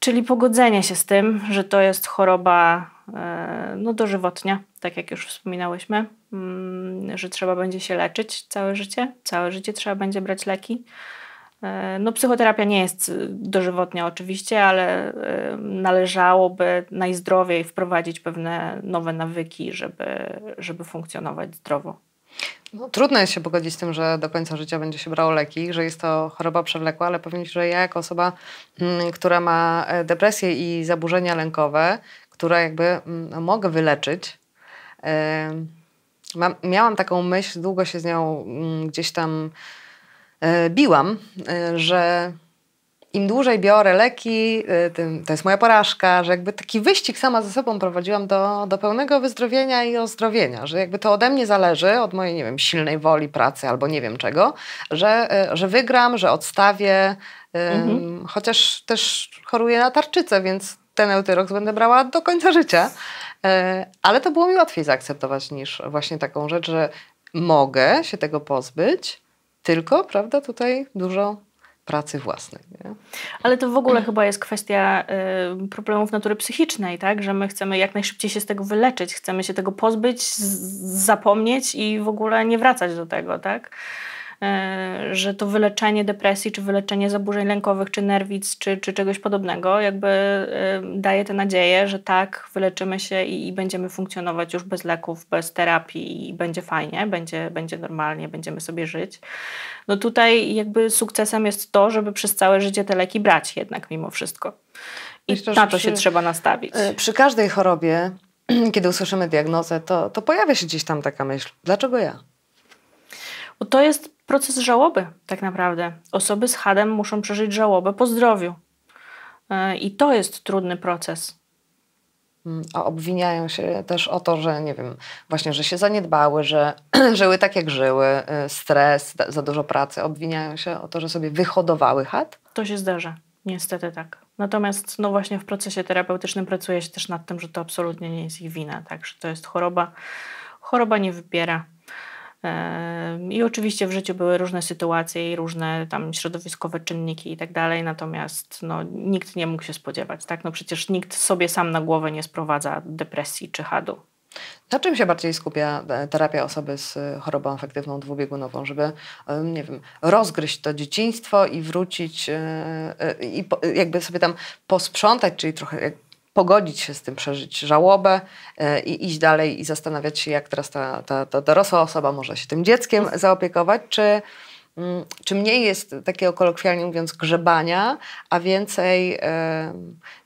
Speaker 2: Czyli pogodzenie się z tym, że to jest choroba E, no, dożywotnia, tak jak już wspominałyśmy, mm, że trzeba będzie się leczyć całe życie, całe życie trzeba będzie brać leki. E, no, psychoterapia nie jest y, dożywotnia oczywiście, ale y, należałoby najzdrowiej wprowadzić pewne nowe nawyki, żeby, żeby funkcjonować zdrowo. No, trudno jest się pogodzić z
Speaker 1: tym, że do końca życia będzie się brało leki, że jest to choroba przewlekła, ale powiem Ci, że ja jako osoba, mm, która ma e, depresję i zaburzenia lękowe, które jakby mm, mogę wyleczyć. miałam taką myśl, długo się z nią mm, gdzieś tam e, biłam, e, że im dłużej biorę leki, e, tym, to jest moja porażka, że jakby taki wyścig sama ze sobą prowadziłam do, do pełnego wyzdrowienia i ozdrowienia, że jakby to ode mnie zależy, od mojej, nie wiem, silnej woli, pracy albo nie wiem czego, że, że wygram, że odstawię, mhm. chociaż też choruję na tarczycę, więc ten Eutyrox będę brała do końca życia. E, ale to było mi łatwiej zaakceptować niż właśnie taką rzecz, że mogę się tego pozbyć, tylko, prawda, tutaj dużo pracy własnej. Nie?
Speaker 2: Ale to w ogóle chyba jest kwestia y, problemów natury psychicznej, tak? Że my chcemy jak najszybciej się z tego wyleczyć, chcemy się tego pozbyć, zapomnieć i w ogóle nie wracać do tego, tak? E, że to wyleczenie depresji, czy wyleczenie zaburzeń lękowych, czy nerwic, czy, czy czegoś podobnego, jakby e, daje tę nadzieję, że tak, wyleczymy się i, i będziemy funkcjonować już bez leków, bez terapii i będzie fajnie, będzie, będzie normalnie, będziemy sobie żyć. No tutaj jakby sukcesem jest to, żeby przez całe życie te leki brać jednak mimo wszystko. I Myślę, na to się trzeba nastawić. E,
Speaker 1: przy każdej chorobie, kiedy usłyszymy diagnozę, to, to pojawia się gdzieś tam taka myśl, dlaczego
Speaker 2: ja? to jest proces żałoby, tak naprawdę. Osoby z hadem muszą przeżyć żałobę po zdrowiu. E, I to jest trudny proces.
Speaker 1: Mm, a obwiniają się też o to, że nie wiem, właśnie, że się zaniedbały, że żyły tak jak żyły, e, stres, za dużo pracy. Obwiniają się o to, że sobie wyhodowały had?
Speaker 2: To się zdarza, niestety tak. Natomiast no właśnie w procesie terapeutycznym pracuje się też nad tym, że to absolutnie nie jest ich wina, tak, że to jest choroba, choroba nie wybiera i oczywiście w życiu były różne sytuacje i różne tam środowiskowe czynniki i tak dalej, natomiast no, nikt nie mógł się spodziewać, tak? No przecież nikt sobie sam na głowę nie sprowadza depresji czy hadu.
Speaker 1: Na czym się bardziej skupia e, terapia osoby z e, chorobą afektywną dwubiegunową, żeby e, nie wiem, rozgryźć to dzieciństwo i wrócić i jakby sobie tam posprzątać, czyli trochę pogodzić się z tym, przeżyć żałobę e, i iść dalej i zastanawiać się, jak teraz ta, ta, ta dorosła osoba może się tym dzieckiem zaopiekować, czy Mm, czy mniej jest takiego kolokwialnie mówiąc grzebania, a więcej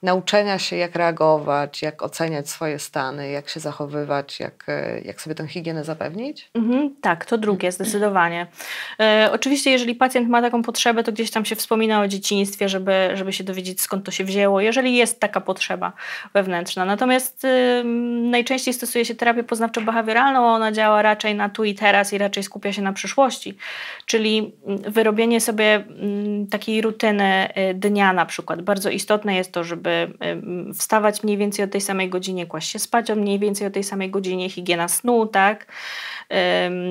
Speaker 1: nauczania nauczenia się, jak reagować,
Speaker 2: jak oceniać swoje stany, jak się zachowywać, jak, e, jak sobie tę higienę zapewnić? Mhm, tak, to drugie, zdecydowanie. E, oczywiście, jeżeli pacjent ma taką potrzebę, to gdzieś tam się wspomina o dzieciństwie, żeby, żeby się dowiedzieć, skąd to się wzięło, jeżeli jest taka potrzeba wewnętrzna. Natomiast najczęściej stosuje się terapię poznawczo-behawioralną, ona działa raczej na tu i teraz i raczej skupia się na przyszłości, czyli i mm, wyrobienie sobie mm, takiej rutyny y, dnia na przykład. Bardzo istotne jest to, żeby y, wstawać mniej więcej o tej samej godzinie, kłaść się spać o mniej więcej o tej samej godzinie, higiena snu, tak?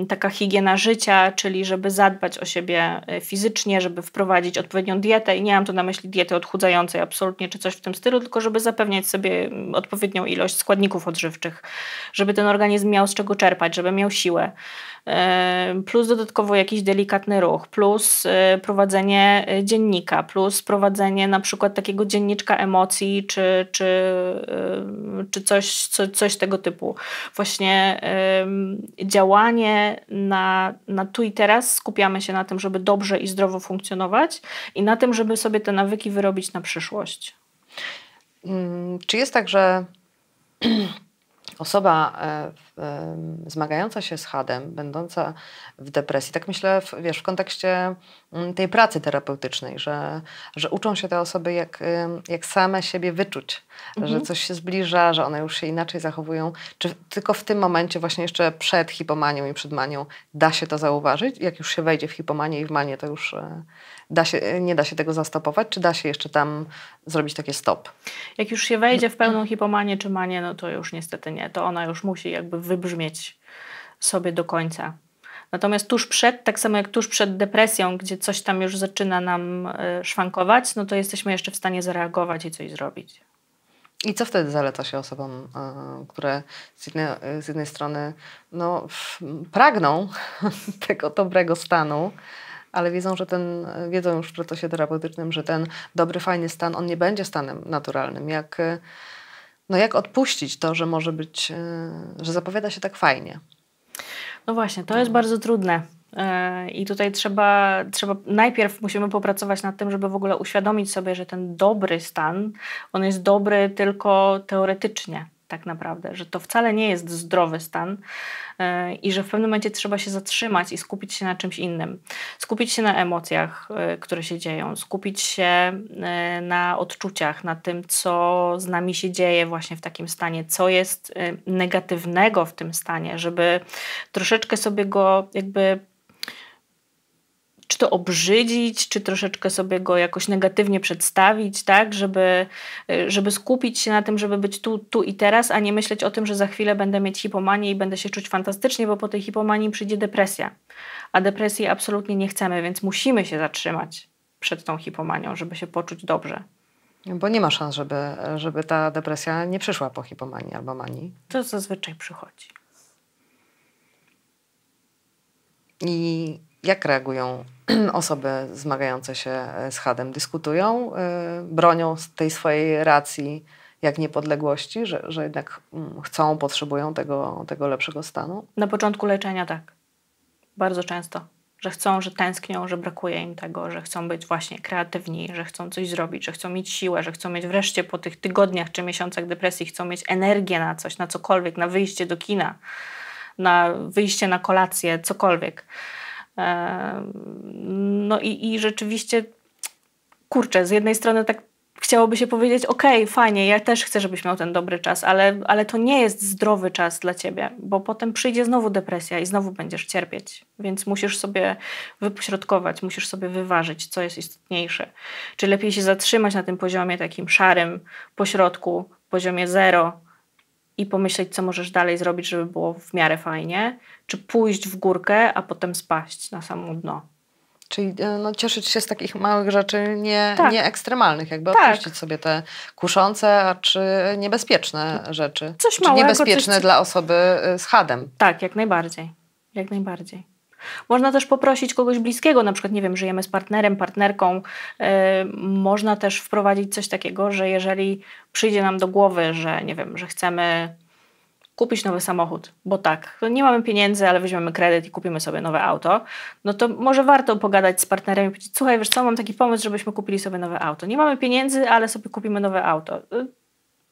Speaker 2: Taka higiena życia, czyli żeby zadbać o siebie y, fizycznie, żeby wprowadzić odpowiednią dietę i nie mam tu na myśli diety odchudzającej absolutnie czy coś w tym stylu, tylko żeby zapewniać sobie mm, odpowiednią ilość składników odżywczych, żeby ten organizm miał z czego czerpać, żeby miał siłę plus dodatkowo jakiś delikatny ruch, plus e, prowadzenie e, dziennika, plus prowadzenie na przykład takiego dzienniczka emocji, czy, czy, czy coś, co, coś tego typu. Właśnie działanie na, na tu i teraz skupiamy się na tym, żeby dobrze i zdrowo funkcjonować i na tym, żeby sobie te nawyki wyrobić na przyszłość.
Speaker 1: Mm, czy jest tak, że osoba e, zmagająca się z hadem, będąca w depresji, tak myślę, w, wiesz, w kontekście mm, tej pracy terapeutycznej, że, że uczą się te osoby, jak, jak same siebie wyczuć, mhm. że coś się zbliża, że one już się inaczej zachowują. Czy tylko w tym momencie, właśnie jeszcze przed hipomanią i przed manią, da się to zauważyć? Jak już się wejdzie w hipomanię i w manię, to już e, da się, e, nie da się tego zastopować? Czy da się jeszcze tam zrobić takie stop?
Speaker 2: Jak już się wejdzie w mm. pełną hipomanię czy manię, no to już niestety nie. To ona już musi jakby wybrzmieć sobie do końca. Natomiast tuż przed, tak samo jak tuż przed depresją, gdzie coś tam już zaczyna nam e, szwankować, no to jesteśmy jeszcze w stanie zareagować i coś zrobić.
Speaker 1: I co wtedy zaleca się osobom, e, które z jednej, e, z jednej strony no, pragną tego dobrego stanu, ale wiedzą, że ten, wiedzą już w procesie terapeutycznym, że ten dobry, fajny stan, on nie będzie stanem naturalnym. Jak no jak odpuścić to, że może być, e, że zapowiada się tak fajnie?
Speaker 2: No właśnie, to jest bardzo trudne. E, I tutaj trzeba, trzeba, najpierw musimy popracować nad tym, żeby w ogóle uświadomić sobie, że ten dobry stan, on jest dobry tylko teoretycznie tak naprawdę, że to wcale nie jest zdrowy stan e, i że w pewnym momencie trzeba się zatrzymać i skupić się na czymś innym. Skupić się na emocjach, e, które się dzieją, skupić się e, na odczuciach, na tym, co z nami się dzieje właśnie w takim stanie, co jest negatywnego w tym stanie, żeby troszeczkę sobie go jakby czy to obrzydzić, czy troszeczkę sobie go jakoś negatywnie przedstawić, tak, żeby, y, żeby skupić się na tym, żeby być tu, tu i teraz, a nie myśleć o tym, że za chwilę będę mieć hipomanię i będę się czuć fantastycznie, bo po tej hipomanii przyjdzie depresja. A depresji absolutnie nie chcemy, więc musimy się zatrzymać przed tą hipomanią, żeby się poczuć dobrze. Bo nie ma szans, żeby, żeby ta depresja nie
Speaker 1: przyszła po hipomanii albo manii.
Speaker 2: To zazwyczaj przychodzi.
Speaker 1: I jak reagują osoby zmagające się e, z hadem? Dyskutują, e, bronią tej swojej racji jak niepodległości, że, że jednak mm, chcą, potrzebują tego, tego lepszego stanu?
Speaker 2: Na początku leczenia tak. Bardzo często. Że chcą, że tęsknią, że brakuje im tego, że chcą być właśnie kreatywni, że chcą coś zrobić, że chcą mieć siłę, że chcą mieć wreszcie po tych tygodniach czy miesiącach depresji, chcą mieć energię na coś, na cokolwiek, na wyjście do kina, na wyjście na kolację, cokolwiek. No i, i rzeczywiście, kurczę, z jednej strony tak chciałoby się powiedzieć, ok, fajnie, ja też chcę, żebyś miał ten dobry czas, ale, ale to nie jest zdrowy czas dla ciebie, bo potem przyjdzie znowu depresja i znowu będziesz cierpieć, więc musisz sobie wypośrodkować, musisz sobie wyważyć, co jest istotniejsze. Czy lepiej się zatrzymać na tym poziomie takim szarym, pośrodku, poziomie zero, i pomyśleć, co możesz dalej zrobić, żeby było w miarę fajnie, czy pójść w górkę, a potem spaść na samo dno. Czyli e, no, cieszyć się z takich małych
Speaker 1: rzeczy nie, tak. nie ekstremalnych, jakby tak. sobie te kuszące, a czy niebezpieczne rzeczy. Coś małego. Czy niebezpieczne
Speaker 2: coś... dla osoby y, z hadem. Tak, jak najbardziej. Jak najbardziej. Można też poprosić kogoś bliskiego, na przykład, nie wiem, żyjemy z partnerem, partnerką. Yy, można też wprowadzić coś takiego, że jeżeli przyjdzie nam do głowy, że nie wiem, że chcemy kupić nowy samochód, bo tak, nie mamy pieniędzy, ale weźmiemy kredyt i kupimy sobie nowe auto, no to może warto pogadać z partnerem i powiedzieć, słuchaj, wiesz co, mam taki pomysł, żebyśmy kupili sobie nowe auto. Nie mamy pieniędzy, ale sobie kupimy nowe auto. Y,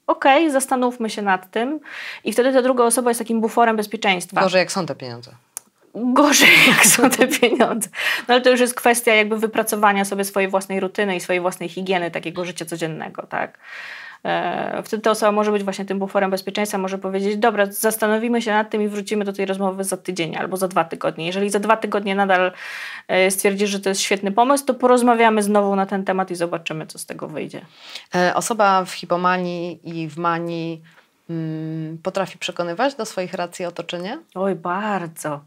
Speaker 2: okej, okay, zastanówmy się nad tym i wtedy ta druga osoba jest takim buforem bezpieczeństwa. Gorzej jak są te pieniądze gorzej, jak są te pieniądze. No ale to już jest kwestia jakby wypracowania sobie swojej własnej rutyny i swojej własnej higieny takiego życia codziennego, tak? E, wtedy ta osoba może być właśnie tym buforem bezpieczeństwa, może powiedzieć, dobra, zastanowimy się nad tym i wrócimy do tej rozmowy za tydzień albo za dwa tygodnie. Jeżeli za dwa tygodnie nadal e, stwierdzisz, że to jest świetny pomysł, to porozmawiamy znowu na ten temat i zobaczymy, co z tego wyjdzie.
Speaker 1: E, osoba w hipomanii i w manii
Speaker 2: mm, potrafi przekonywać do swoich racji otoczenie? Oj, bardzo.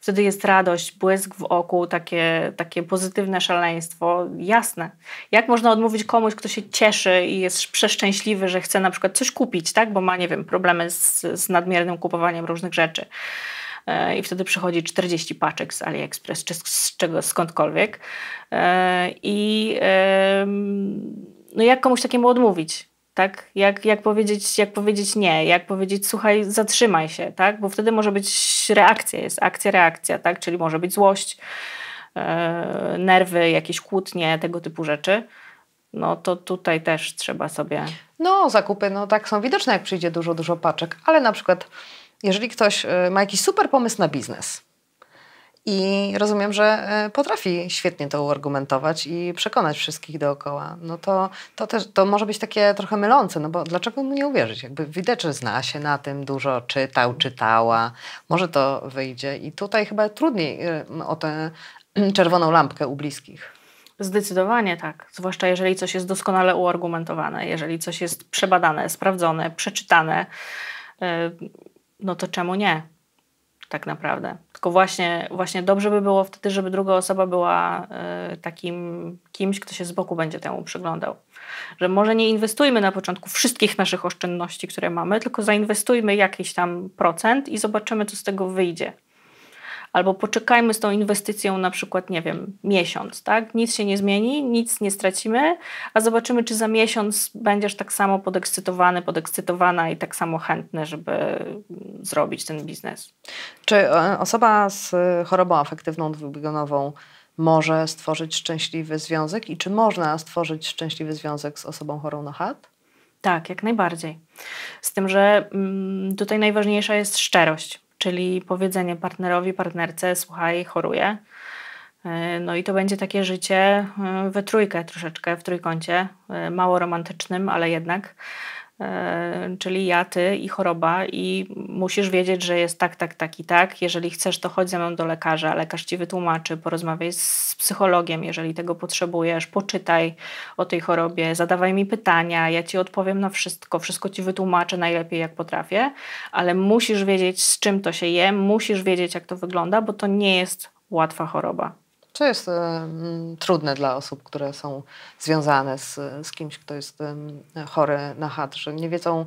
Speaker 2: Wtedy jest radość, błysk w oku, takie, takie pozytywne szaleństwo. Jasne. Jak można odmówić komuś, kto się cieszy i jest przeszczęśliwy, że chce na przykład coś kupić, tak? bo ma, nie wiem, problemy z, z nadmiernym kupowaniem różnych rzeczy e, i wtedy przychodzi 40 paczek z AliExpress czy z czego, skądkolwiek. E, I no jak komuś takiemu odmówić? tak? Jak, jak, powiedzieć, jak powiedzieć nie, jak powiedzieć słuchaj, zatrzymaj się, tak? Bo wtedy może być reakcja, jest akcja, reakcja, tak? Czyli może być złość, yy, nerwy, jakieś kłótnie, tego typu rzeczy. No to tutaj też trzeba sobie...
Speaker 1: No zakupy, no tak są widoczne, jak przyjdzie dużo, dużo paczek, ale na przykład jeżeli ktoś e, ma jakiś super pomysł na biznes, i rozumiem, że e, potrafi świetnie to uargumentować i przekonać wszystkich dookoła. No to, to też to może być takie trochę mylące, no bo dlaczego mu nie uwierzyć? Jakby widać, że zna się na tym dużo, czytał, czytała, może to wyjdzie. I tutaj
Speaker 2: chyba trudniej e, o tę e, czerwoną lampkę u bliskich. Zdecydowanie tak. Zwłaszcza jeżeli coś jest doskonale uargumentowane, jeżeli coś jest przebadane, sprawdzone, przeczytane, no to czemu nie? tak naprawdę. Tylko właśnie, właśnie dobrze by było wtedy, żeby druga osoba była e, takim kimś, kto się z boku będzie temu przyglądał. Że może nie inwestujmy na początku wszystkich naszych oszczędności, które mamy, tylko zainwestujmy jakiś tam procent i zobaczymy, co z tego wyjdzie albo poczekajmy z tą inwestycją na przykład, nie wiem, miesiąc, tak? Nic się nie zmieni, nic nie stracimy, a zobaczymy, czy za miesiąc będziesz tak samo podekscytowany, podekscytowana i tak samo chętny, żeby mm, zrobić ten biznes. Czy e, osoba
Speaker 1: z y, chorobą afektywną dwubiegunową może stworzyć szczęśliwy związek i czy
Speaker 2: można stworzyć szczęśliwy związek z osobą chorą na HAT? Tak, jak najbardziej. Z tym, że mm, tutaj najważniejsza jest szczerość czyli powiedzenie partnerowi, partnerce, słuchaj, choruję. Y, no i to będzie takie życie y, we trójkę troszeczkę, w trójkącie, y, mało romantycznym, ale jednak. E, czyli ja, ty i choroba i musisz wiedzieć, że jest tak, tak, tak i tak. Jeżeli chcesz, to chodź ze mną do lekarza, lekarz ci wytłumaczy, porozmawiaj z psychologiem, jeżeli tego potrzebujesz, poczytaj o tej chorobie, zadawaj mi pytania, ja ci odpowiem na wszystko, wszystko ci wytłumaczę najlepiej jak potrafię, ale musisz wiedzieć z czym to się je, musisz wiedzieć jak to wygląda, bo to nie jest łatwa choroba
Speaker 1: co jest trudne dla osób, które są związane z, z kimś, kto jest um, chory na HAD, że nie wiedzą,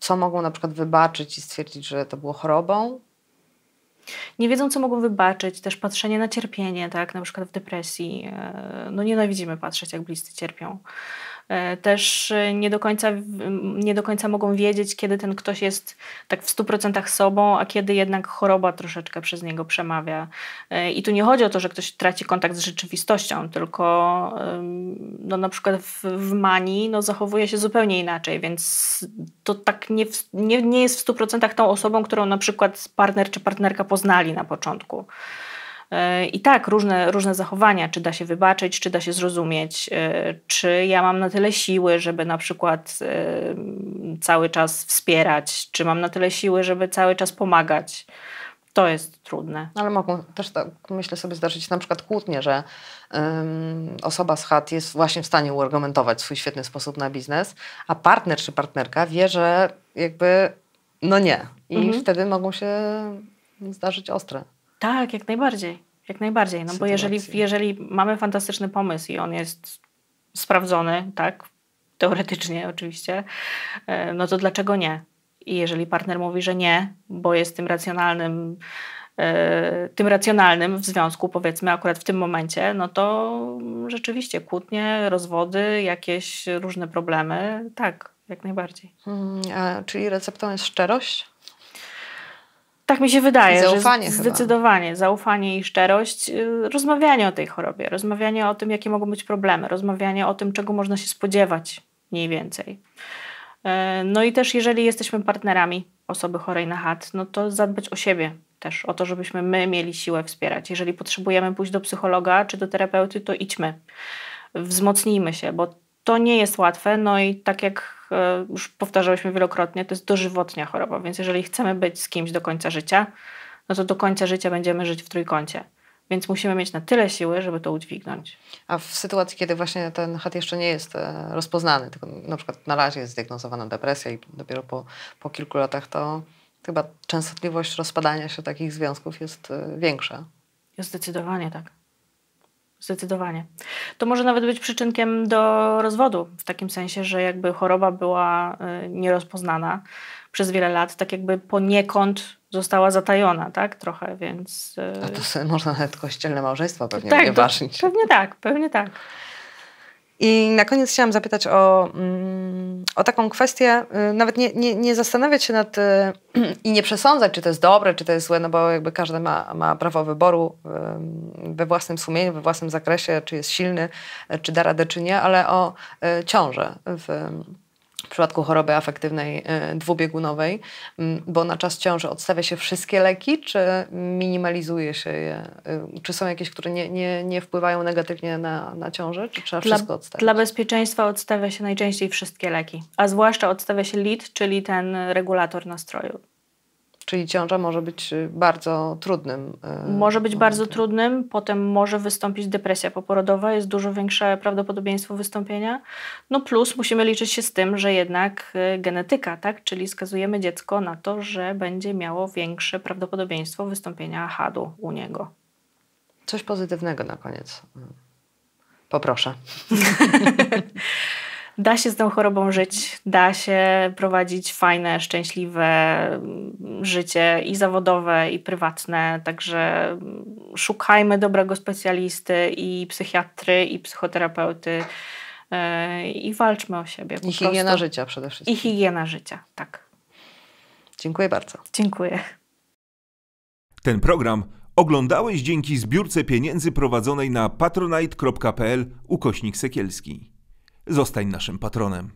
Speaker 1: co mogą na przykład wybaczyć i stwierdzić, że to było chorobą,
Speaker 2: nie wiedzą, co mogą wybaczyć, też patrzenie na cierpienie, tak, na przykład w depresji. E, no nienawidzimy patrzeć, jak bliscy cierpią. E, też e, nie do, końca, nie do końca mogą wiedzieć, kiedy ten ktoś jest tak w 100% sobą, a kiedy jednak choroba troszeczkę przez niego przemawia. E, I tu nie chodzi o to, że ktoś traci kontakt z rzeczywistością, tylko no, na przykład w, w manii no, zachowuje się zupełnie inaczej, więc to tak nie, nie, nie jest w 100% tą osobą, którą na przykład partner czy partnerka poznali na początku. E, I tak różne, różne zachowania, czy da się wybaczyć, czy da się zrozumieć, e, czy ja mam na tyle siły, żeby na przykład e, cały czas wspierać, czy mam na tyle siły, żeby cały czas pomagać. To jest trudne. Ale mogą też tak, myślę sobie, zdarzyć na przykład kłótnie, że ym, osoba z chat
Speaker 1: jest właśnie w stanie uargumentować swój świetny sposób na biznes, a partner czy partnerka wie, że
Speaker 2: jakby no nie. I mhm.
Speaker 1: wtedy mogą się zdarzyć ostre
Speaker 2: tak, jak najbardziej. Jak najbardziej. No sytuacji. bo jeżeli, jeżeli mamy fantastyczny pomysł i on jest sprawdzony, tak, teoretycznie oczywiście, e, no to dlaczego nie? I jeżeli partner mówi, że nie, bo jest tym racjonalnym, e, tym racjonalnym w związku, powiedzmy akurat w tym momencie, no to rzeczywiście kłótnie, rozwody, jakieś różne problemy, tak, jak najbardziej.
Speaker 1: Hmm,
Speaker 2: czyli receptą jest szczerość? Tak mi się wydaje. Zaufanie że Zdecydowanie. Chyba. Zaufanie i szczerość. Y, rozmawianie o tej chorobie, rozmawianie o tym, jakie mogą być problemy, rozmawianie o tym, czego można się spodziewać mniej więcej. E, no i też jeżeli jesteśmy partnerami osoby chorej na HAT, no to zadbać o siebie też, o to, żebyśmy my mieli siłę wspierać. Jeżeli potrzebujemy pójść do psychologa czy do terapeuty, to idźmy. Wzmocnijmy się, bo to nie jest łatwe, no i tak jak e, już powtarzałyśmy wielokrotnie, to jest dożywotnia choroba, więc jeżeli chcemy być z kimś do końca życia, no to do końca życia będziemy żyć w trójkącie. Więc musimy mieć na tyle siły, żeby to udźwignąć. A w sytuacji, kiedy właśnie
Speaker 1: ten HAT jeszcze nie jest e, rozpoznany, tylko na przykład na razie jest zdiagnozowana depresja i dopiero po, po kilku latach, to chyba częstotliwość rozpadania się takich związków jest e,
Speaker 2: większa. Zdecydowanie tak zdecydowanie. To może nawet być przyczynkiem do rozwodu, w takim sensie, że jakby choroba była y, nierozpoznana przez wiele lat, tak jakby poniekąd została zatajona, tak? Trochę, więc... Y, A to
Speaker 1: sobie można nawet kościelne małżeństwa pewnie tak, unieważnić.
Speaker 2: Pewnie tak, pewnie tak.
Speaker 1: I na koniec chciałam zapytać o, mm, o taką kwestię, y, nawet nie, nie, nie zastanawiać się nad y, i nie przesądzać, czy to jest dobre, czy to jest złe, no bo jakby każdy ma, ma prawo wyboru we własnym sumieniu, we własnym zakresie, czy jest silny, czy da radę, czy nie, ale o y, ciążę w w przypadku choroby afektywnej e, dwubiegunowej, bo na czas ciąży odstawia się wszystkie leki, czy minimalizuje się je? E, czy są jakieś, które nie, nie, nie wpływają negatywnie na, na ciążę, czy trzeba dla, wszystko odstawić? Dla
Speaker 2: bezpieczeństwa odstawia się najczęściej wszystkie leki, a zwłaszcza odstawia się LID, czyli ten regulator nastroju. Czyli ciąża może być y, bardzo trudnym. Y, może być bardzo trudnym, potem może wystąpić depresja poporodowa, jest dużo większe prawdopodobieństwo wystąpienia. No plus musimy liczyć się z tym, że jednak y, genetyka, tak? czyli skazujemy dziecko na to, że będzie miało większe prawdopodobieństwo wystąpienia HAD-u u niego. Coś pozytywnego na koniec.
Speaker 1: Poproszę.
Speaker 2: da się z tą chorobą żyć, da się prowadzić fajne, szczęśliwe mm, życie i zawodowe, i prywatne. Także mm, szukajmy dobrego specjalisty i psychiatry, i psychoterapeuty. Yy, I walczmy o siebie. I higiena prostu. życia przede wszystkim. I higiena życia, tak. Dziękuję bardzo. Dziękuję. Ten program
Speaker 1: oglądałeś dzięki zbiórce pieniędzy prowadzonej na patronite.pl ukośnik Sekielski. Zostań naszym patronem.